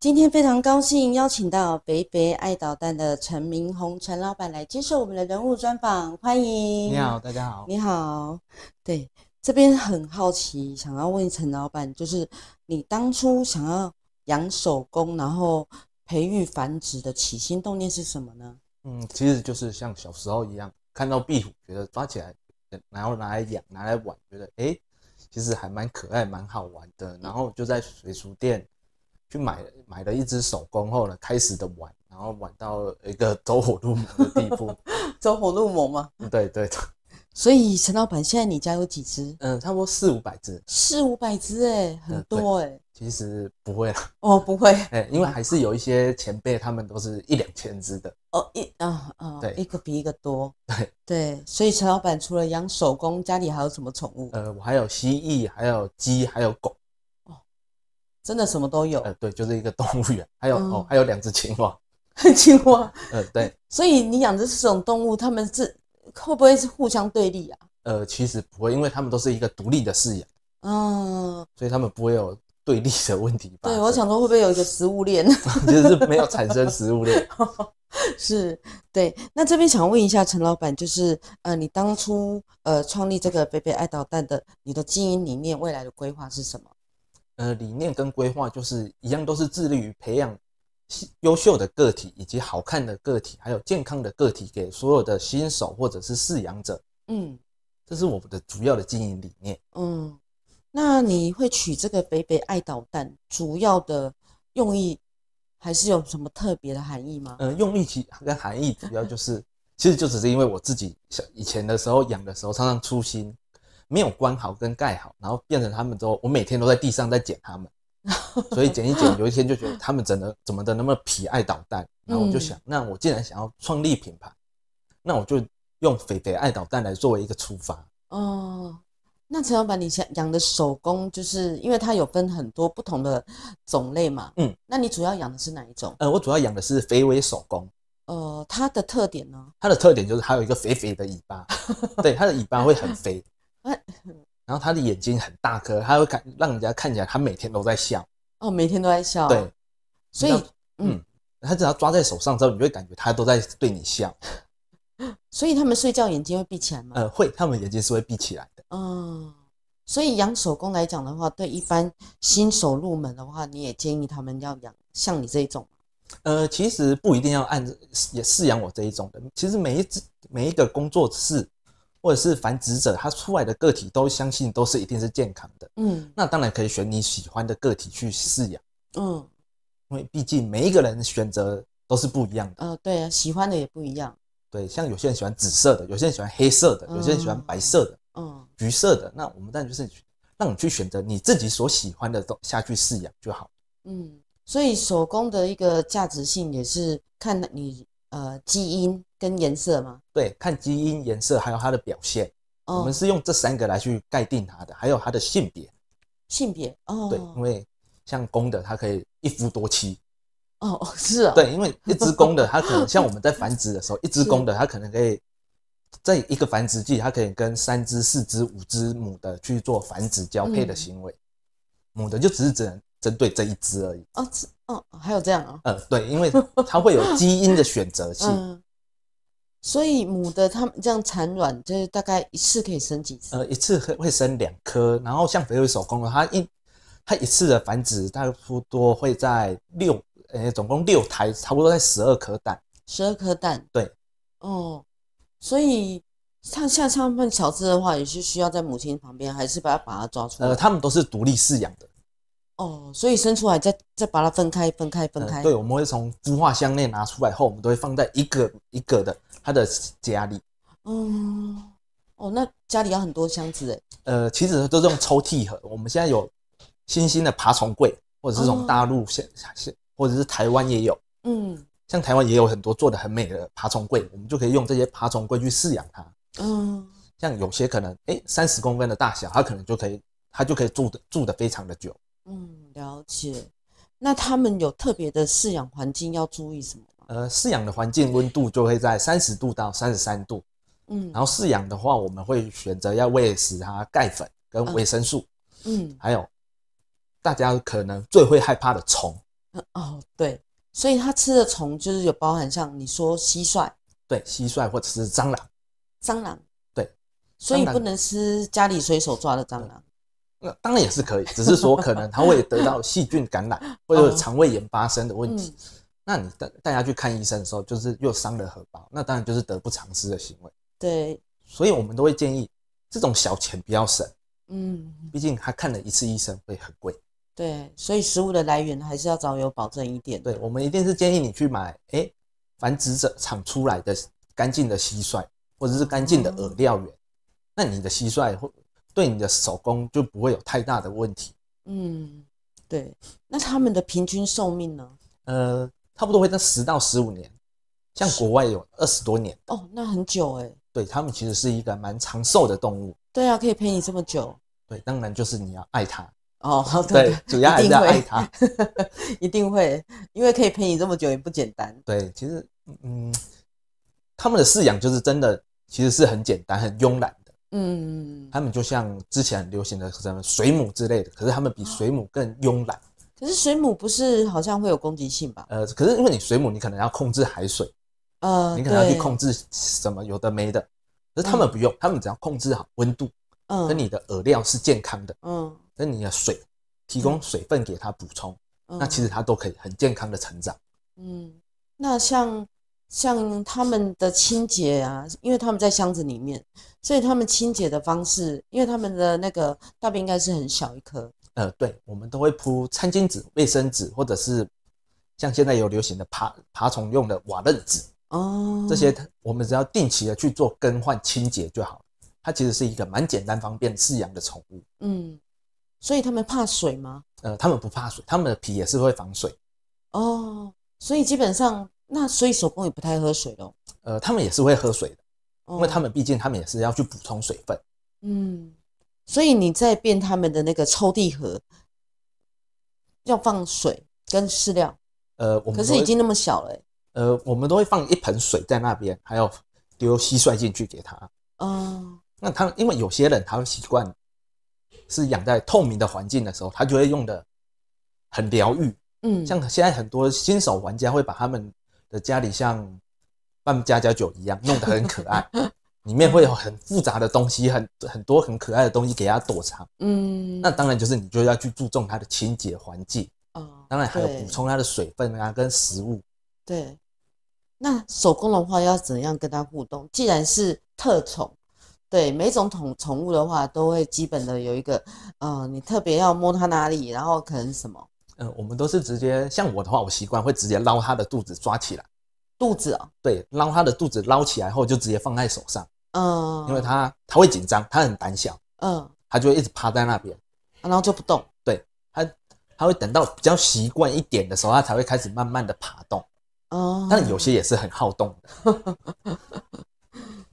今天非常高兴邀请到肥肥爱捣蛋的陈明宏陈老板来接受我们的人物专访，欢迎。你好，大家好。你好，对，这边很好奇，想要问陈老板，就是你当初想要养手工，然后培育繁殖的起心动念是什么呢？嗯，其实就是像小时候一样，看到壁虎觉得抓起来，然后拿来养，拿来玩，觉得哎，其实还蛮可爱、蛮好玩的，然后就在水族店。去买买了一只手工后呢，开始的玩，然后玩到一个走火入魔的地步。走火入魔吗？对对的。所以陈老板，现在你家有几只？嗯，差不多四五百只。四五百只，哎，很多哎。其实不会啦。哦，不会哎，因为还是有一些前辈，他们都是一两千只的。哦，一啊啊，对，一个比一个多。对对，所以陈老板除了养手工，家里还有什么宠物？呃，我还有蜥蜴，还有鸡，还有狗。真的什么都有，呃，对，就是一个动物园，还有哦，还有两只青蛙，青蛙，呃，对，所以你养的这种动物，它们是会不会是互相对立啊？呃，其实不会，因为它们都是一个独立的饲养，嗯，所以它们不会有对立的问题。吧。对，我想说会不会有一个食物链，就是没有产生食物链，是对。那这边想问一下陈老板，就是呃，你当初呃创立这个贝贝爱捣蛋的，你的经营理念未来的规划是什么？呃，理念跟规划就是一样，都是致力于培养优秀的个体，以及好看的个体，还有健康的个体，给所有的新手或者是饲养者。嗯，这是我们的主要的经营理念。嗯，那你会取这个“北北爱捣蛋”主要的用意，还是有什么特别的含义吗？呃，用意其跟含义主要就是，其实就只是因为我自己以前的时候养的时候，常常粗心。没有关好跟盖好，然后变成他们之后，我每天都在地上在捡他们，所以捡一捡，有一天就觉得他们怎的怎么的那么皮爱捣蛋，然后我就想，那我既然想要创立品牌，那我就用肥肥爱捣蛋来作为一个出发。哦，那陈老板，你养的手工就是因为它有分很多不同的种类嘛，嗯，那你主要养的是哪一种？呃，我主要养的是肥尾手工。呃，它的特点呢？它的特点就是它有一个肥肥的尾巴，对，它的尾巴会很肥。然后他的眼睛很大颗，他会感让人家看起来他每天都在笑。哦，每天都在笑。对，所以，嗯，他只要抓在手上之后，你会感觉他都在对你笑。所以他们睡觉眼睛会闭起来吗？呃，会，他们眼睛是会闭起来的。哦，所以养手工来讲的话，对一般新手入门的话，你也建议他们要养像你这一种。呃，其实不一定要按也饲养我这一种的，其实每一只每一个工作室。或者是繁殖者，它出来的个体都相信都是一定是健康的，嗯，那当然可以选你喜欢的个体去饲养，嗯，因为毕竟每一个人选择都是不一样的，啊，对，啊，喜欢的也不一样，对，像有些人喜欢紫色的，有些人喜欢黑色的，有些人喜欢白色的，嗯，橘色的，那我们当然就是让你去选择你自己所喜欢的都下去饲养就好，嗯，所以手工的一个价值性也是看你。呃，基因跟颜色吗？对，看基因颜色，还有它的表现，我们是用这三个来去盖定它的，还有它的性别。性别，哦，对，因为像公的，它可以一夫多妻。哦哦，是啊。对，因为一只公的，它可能 像我们在繁殖的时候，一只公的，它可能可以在一个繁殖季，它可以跟三只、四只、五只母的去做繁殖交配的行为。母的就只是只能。针对这一只而已哦，哦还有这样啊？嗯，对，因为它会有 基因的选择性，所以母的它这样产卵，就是大概一次可以生几次？呃，一次会生两颗，然后像肥尾守宫，它一它一次的繁殖差不多会在六，呃，总共六台，差不多在十二颗蛋。十二颗蛋，对，哦，所以像像像像乔治的话，也是需要在母亲旁边，还是把它把它抓出来？呃，他们都是独立饲养的。哦，所以生出来再再把它分开分开分开，对，我们会从孵化箱内拿出来后，我们都会放在一个一个的它的家里。嗯，哦，那家里要很多箱子哎。呃，其实都是用抽屉盒。我们现在有新兴的爬虫柜，或者是从大陆现现或者是台湾也有，嗯，像台湾也有很多做的很美的爬虫柜，我们就可以用这些爬虫柜去饲养它。嗯，像有些可能哎三十公分的大小，它可能就可以它就可以住的住的非常的久。嗯，了解。那他们有特别的饲养环境要注意什么吗？呃，饲养的环境温度就会在三十度到三十三度。嗯，然后饲养的话，我们会选择要喂食它钙粉跟维生素。嗯，还有大家可能最会害怕的虫。哦，对，所以它吃的虫就是有包含像你说蟋蟀，对，蟋蟀或者是蟑螂，蟑螂。对，所以不能吃家里随手抓的蟑螂。那当然也是可以，只是说可能他会得到细菌感染或者 肠胃炎发生的问题。那你带大家去看医生的时候，就是又伤了荷包，那当然就是得不偿失的行为。对，所以我们都会建议这种小钱比要省。嗯，毕竟他看了一次医生会很贵。对，所以食物的来源还是要找有保证一点。对，我们一定是建议你去买哎，繁殖者厂出来的干净的蟋蟀，或者是干净的饵料源。那你的蟋蟀会对你的手工就不会有太大的问题。嗯，对。那他们的平均寿命呢？呃，差不多会在十到十五年，像国外有二十多年。哦，那很久哎。对，他们其实是一个蛮长寿的动物。对啊，可以陪你这么久。对，当然就是你要爱它。哦，对，主要还是要爱它，一定会，因为可以陪你这么久也不简单。对，其实，嗯，他们的饲养就是真的，其实是很简单，很慵懒。嗯，他们就像之前流行的什么水母之类的，可是他们比水母更慵懒。可是水母不是好像会有攻击性吧？呃，可是因为你水母，你可能要控制海水，嗯，你可能要去控制什么有的没的，可是他们不用，他们只要控制好温度，嗯，跟你的饵料是健康的，嗯，跟你的水提供水分给它补充，那其实它都可以很健康的成长。嗯，那像。像他们的清洁啊，因为他们在箱子里面，所以他们清洁的方式，因为他们的那个大便应该是很小一颗，呃，对，我们都会铺餐巾纸、卫生纸，或者是像现在有流行的爬爬虫用的瓦楞纸哦，这些我们只要定期的去做更换清洁就好它其实是一个蛮简单方便饲养的宠物。嗯，所以他们怕水吗？呃，他们不怕水，他们的皮也是会防水。哦，所以基本上。那所以手工也不太喝水喽？呃，他们也是会喝水的，因为他们毕竟他们也是要去补充水分。嗯，所以你在变他们的那个抽屉盒，要放水跟饲料。呃，我们可是已经那么小了，呃，我们都会放一盆水在那边，还有丢蟋蟀进去给他。哦，那他因为有些人他会习惯是养在透明的环境的时候，他就会用的很疗愈。嗯，像现在很多新手玩家会把他们。的家里像办家家酒一样，弄得很可爱，里面会有很复杂的东西，很很多很可爱的东西给他躲藏。嗯，那当然就是你就要去注重它的清洁环境啊，当然还有补充它的水分啊跟食物。对，那手工的话要怎样跟它互动？既然是特宠，对每种宠宠物的话，都会基本的有一个，呃，你特别要摸它哪里，然后可能什么。嗯，我们都是直接像我的话，我习惯会直接捞他的肚子抓起来，肚子哦，对，捞他的肚子捞起来后就直接放在手上，嗯，因为他他会紧张，他很胆小，嗯，他就一直趴在那边，然后就不动，对他他会等到比较习惯一点的时候，他才会开始慢慢的爬动，哦，但有些也是很好动的，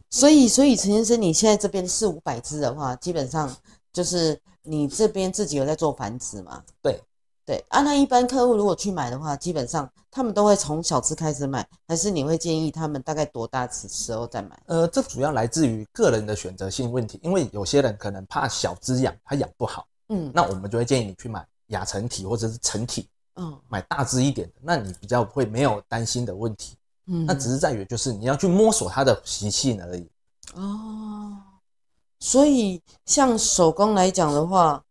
所以所以陈先生，你现在这边四五百只的话，基本上就是你这边自己有在做繁殖嘛？对。对啊，那一般客户如果去买的话，基本上他们都会从小只开始买，还是你会建议他们大概多大只时候再买？呃，这主要来自于个人的选择性问题，因为有些人可能怕小只养，它养不好。嗯，那我们就会建议你去买亚成体或者是成体，嗯，买大只一点的，那你比较会没有担心的问题。嗯，那只是在于就是你要去摸索它的习性而已。哦，所以像手工来讲的话。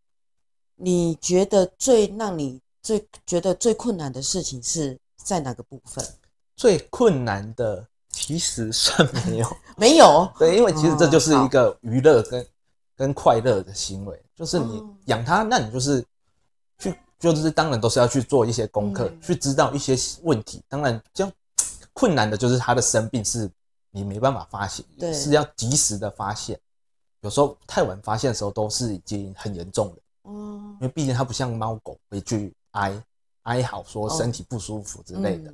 你觉得最让你最觉得最困难的事情是在哪个部分？最困难的其实算没有，没有对，因为其实这就是一个娱乐跟跟快乐的行为，就是你养它，那你就是去，就是当然都是要去做一些功课，去知道一些问题。当然，样困难的就是它的生病是你没办法发现，是要及时的发现，有时候太晚发现的时候都是已经很严重的。哦，因为毕竟它不像猫狗会去哀哀嚎说身体不舒服之类的。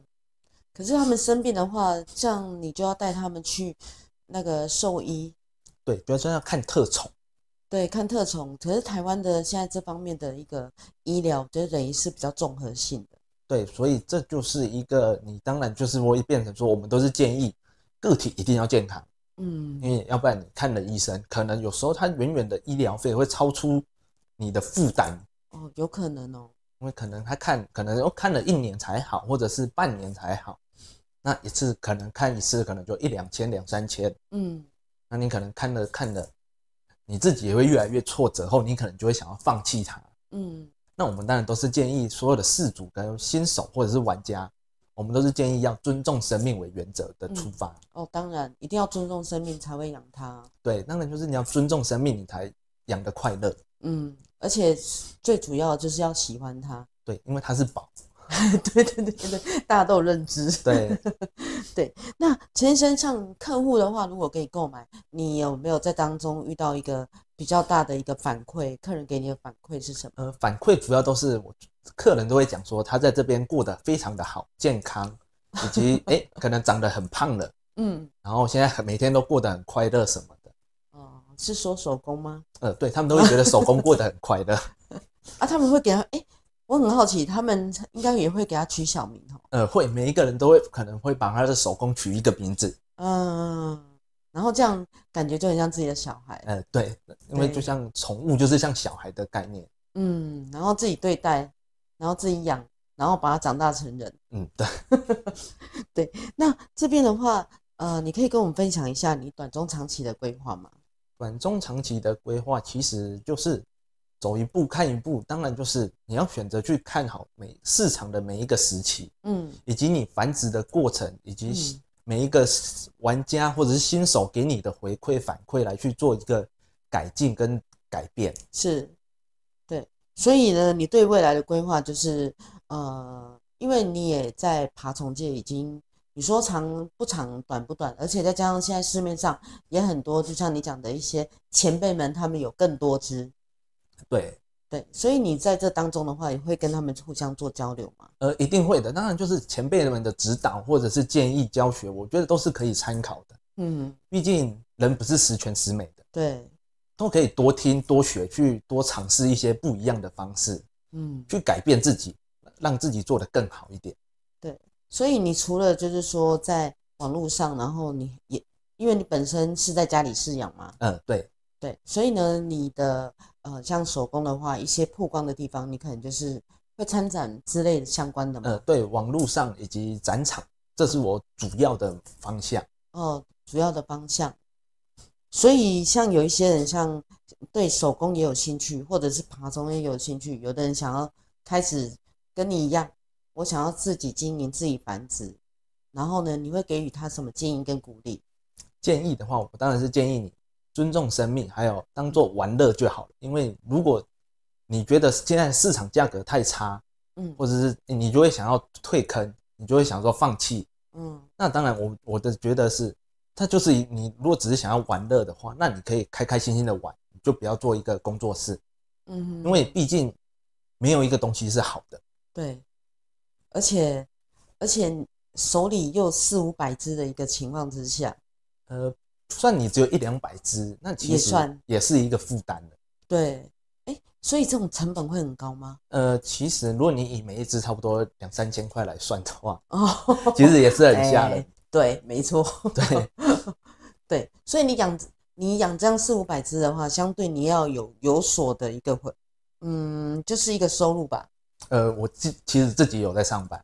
可是他们生病的话，像你就要带他们去那个兽医。对，比如说要看特宠。对，看特宠。可是台湾的现在这方面的一个医疗，就等于是比较综合性的。对，所以这就是一个你当然就是会变成说，我们都是建议个体一定要健康。嗯，因为要不然你看了医生，可能有时候他远远的医疗费会超出。你的负担哦，有可能哦，因为可能他看，可能看了一年才好，或者是半年才好，那一次可能看一次，可能就一两千、两三千，嗯，那你可能看了看了，你自己也会越来越挫折，后你可能就会想要放弃它，嗯，那我们当然都是建议所有的事主跟新手或者是玩家，我们都是建议要尊重生命为原则的出发，哦，当然一定要尊重生命才会养它，对，当然就是你要尊重生命，你才养得快乐，嗯。而且最主要就是要喜欢它，对，因为它是宝，对对对对，大家都有认知，对 对。那陈先生，像客户的话，如果可以购买，你有没有在当中遇到一个比较大的一个反馈？客人给你的反馈是什么？反馈主要都是，我客人都会讲说，他在这边过得非常的好，健康，以及哎，可能长得很胖了，嗯，然后现在每天都过得很快乐什么。是说手工吗？呃，对他们都会觉得手工过得很快乐 啊。他们会给他哎，我很好奇，他们应该也会给他取小名哦。呃，会每一个人都会可能会把他的手工取一个名字。嗯，然后这样感觉就很像自己的小孩。呃，对，因为就像宠物，就是像小孩的概念。嗯，然后自己对待，然后自己养，然后把它长大成人。嗯，对，对。那这边的话，呃，你可以跟我们分享一下你短中长期的规划吗？短中长期的规划，其实就是走一步看一步。当然，就是你要选择去看好每市场的每一个时期，嗯，以及你繁殖的过程，以及每一个玩家或者是新手给你的回馈反馈，来去做一个改进跟改变。是，对。所以呢，你对未来的规划就是，呃，因为你也在爬虫界已经。你说长不长短不短，而且再加上现在市面上也很多，就像你讲的一些前辈们，他们有更多知。对对，所以你在这当中的话，也会跟他们互相做交流嘛？呃，一定会的。当然，就是前辈们的指导或者是建议教学，我觉得都是可以参考的。嗯，毕竟人不是十全十美的。对，都可以多听多学，去多尝试一些不一样的方式，嗯，去改变自己，让自己做得更好一点。所以，你除了就是说，在网络上，然后你也，因为你本身是在家里饲养嘛，嗯，对，对，所以呢，你的呃，像手工的话，一些曝光的地方，你可能就是会参展之类的相关的嘛，呃，对，网络上以及展场，这是我主要的方向。哦，主要的方向。所以，像有一些人，像对手工也有兴趣，或者是爬虫也有兴趣，有的人想要开始跟你一样。我想要自己经营、自己繁殖，然后呢，你会给予他什么建议跟鼓励？建议的话，我当然是建议你尊重生命，还有当做玩乐就好了。因为如果你觉得现在市场价格太差，嗯，或者是你就会想要退坑，你就会想说放弃，嗯，那当然我我的觉得是，它就是你如果只是想要玩乐的话，那你可以开开心心的玩，你就不要做一个工作室，嗯，因为毕竟没有一个东西是好的，对。而且，而且手里又四五百只的一个情况之下，呃，算你只有一两百只，那其实也是一个负担的。对，哎，所以这种成本会很高吗？呃，其实如果你以每一只差不多两三千块来算的话，哦，其实也是很吓人。对，没错，对，对，所以你养你养这样四五百只的话，相对你要有有所的一个，嗯，就是一个收入吧。呃，我自其实自己有在上班，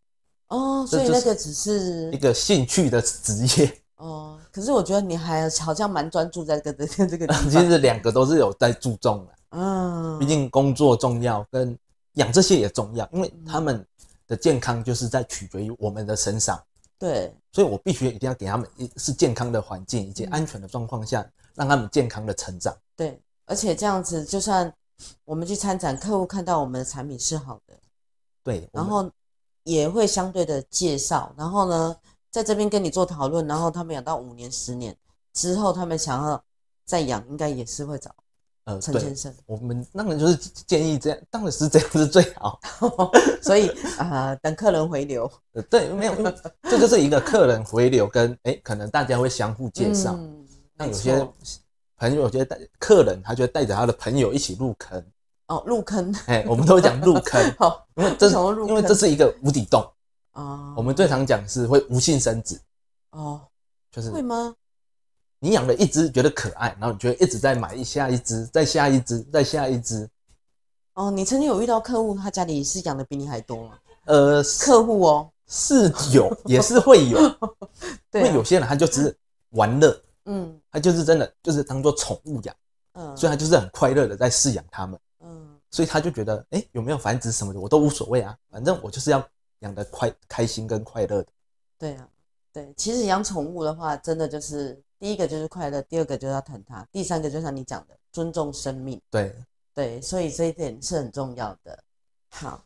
哦，所以那个只是一个兴趣的职业，哦，可是我觉得你还好像蛮专注在跟这个这个，其实两个都是有在注重的，嗯，毕竟工作重要，跟养这些也重要，因为他们的健康就是在取决于我们的身上，对，所以我必须一定要给他们一是健康的环境以及安全的状况下，让他们健康的成长，对，而且这样子就算我们去参展，客户看到我们的产品是好的。对，然后也会相对的介绍，然后呢，在这边跟你做讨论，然后他们养到五年、十年之后，他们想要再养，应该也是会找呃陈先生。我们当然就是建议这样，当然是这样是最好。所以啊，等客人回流，对，没有，这就是一个客人回流跟哎，可能大家会相互介绍。那有些朋友，就觉得带客人，他就会带着他的朋友一起入坑。哦，入坑，哎，我们都会讲入坑，好，因为这是因为这是一个无底洞啊。我们最常讲是会无性生子哦，就是会吗？你养了一只觉得可爱，然后你觉得一直在买下一只，再下一只，再下一只。哦，你曾经有遇到客户，他家里是养的比你还多吗？呃，客户哦，是有，也是会有，因为有些人他就只是玩乐，嗯，他就是真的就是当做宠物养，嗯，所以他就是很快乐的在饲养他们。所以他就觉得，哎，有没有繁殖什么的，我都无所谓啊，反正我就是要养的快开心跟快乐的。对啊，对，其实养宠物的话，真的就是第一个就是快乐，第二个就是要疼它，第三个就像你讲的，尊重生命。对，对，所以这一点是很重要的。好，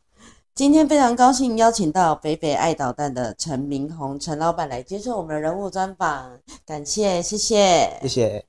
今天非常高兴邀请到肥肥爱捣蛋的陈明宏陈老板来接受我们的人物专访，感谢，谢谢，谢谢。